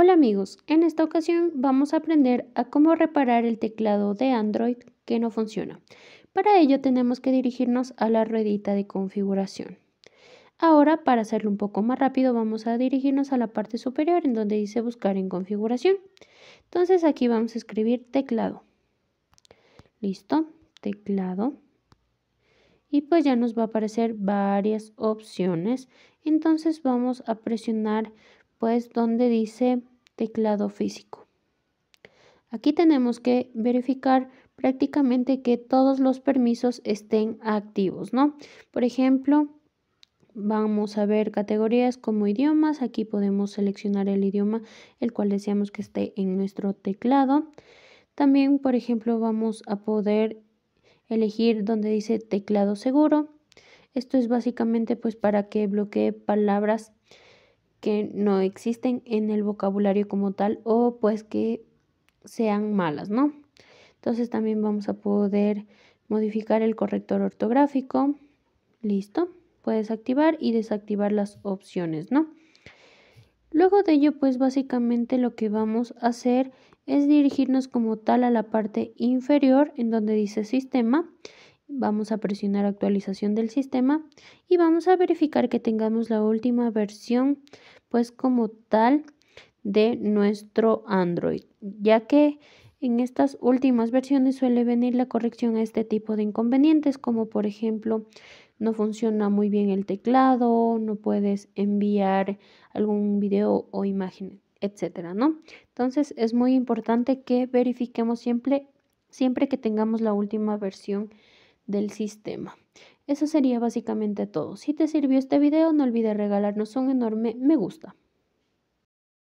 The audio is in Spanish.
Hola amigos, en esta ocasión vamos a aprender a cómo reparar el teclado de Android que no funciona. Para ello tenemos que dirigirnos a la ruedita de configuración. Ahora, para hacerlo un poco más rápido, vamos a dirigirnos a la parte superior en donde dice buscar en configuración. Entonces aquí vamos a escribir teclado. Listo, teclado. Y pues ya nos va a aparecer varias opciones. Entonces vamos a presionar pues donde dice teclado físico. Aquí tenemos que verificar prácticamente que todos los permisos estén activos, ¿no? Por ejemplo, vamos a ver categorías como idiomas. Aquí podemos seleccionar el idioma el cual deseamos que esté en nuestro teclado. También, por ejemplo, vamos a poder elegir donde dice teclado seguro. Esto es básicamente pues para que bloquee palabras que no existen en el vocabulario como tal o pues que sean malas, ¿no? Entonces también vamos a poder modificar el corrector ortográfico. Listo. Puedes activar y desactivar las opciones, ¿no? Luego de ello, pues básicamente lo que vamos a hacer es dirigirnos como tal a la parte inferior en donde dice sistema Vamos a presionar actualización del sistema y vamos a verificar que tengamos la última versión pues como tal de nuestro Android, ya que en estas últimas versiones suele venir la corrección a este tipo de inconvenientes, como por ejemplo no funciona muy bien el teclado, no puedes enviar algún video o imagen, etcétera, ¿no? Entonces es muy importante que verifiquemos siempre, siempre que tengamos la última versión del sistema. Eso sería básicamente todo. Si te sirvió este video, no olvides regalarnos un enorme me gusta.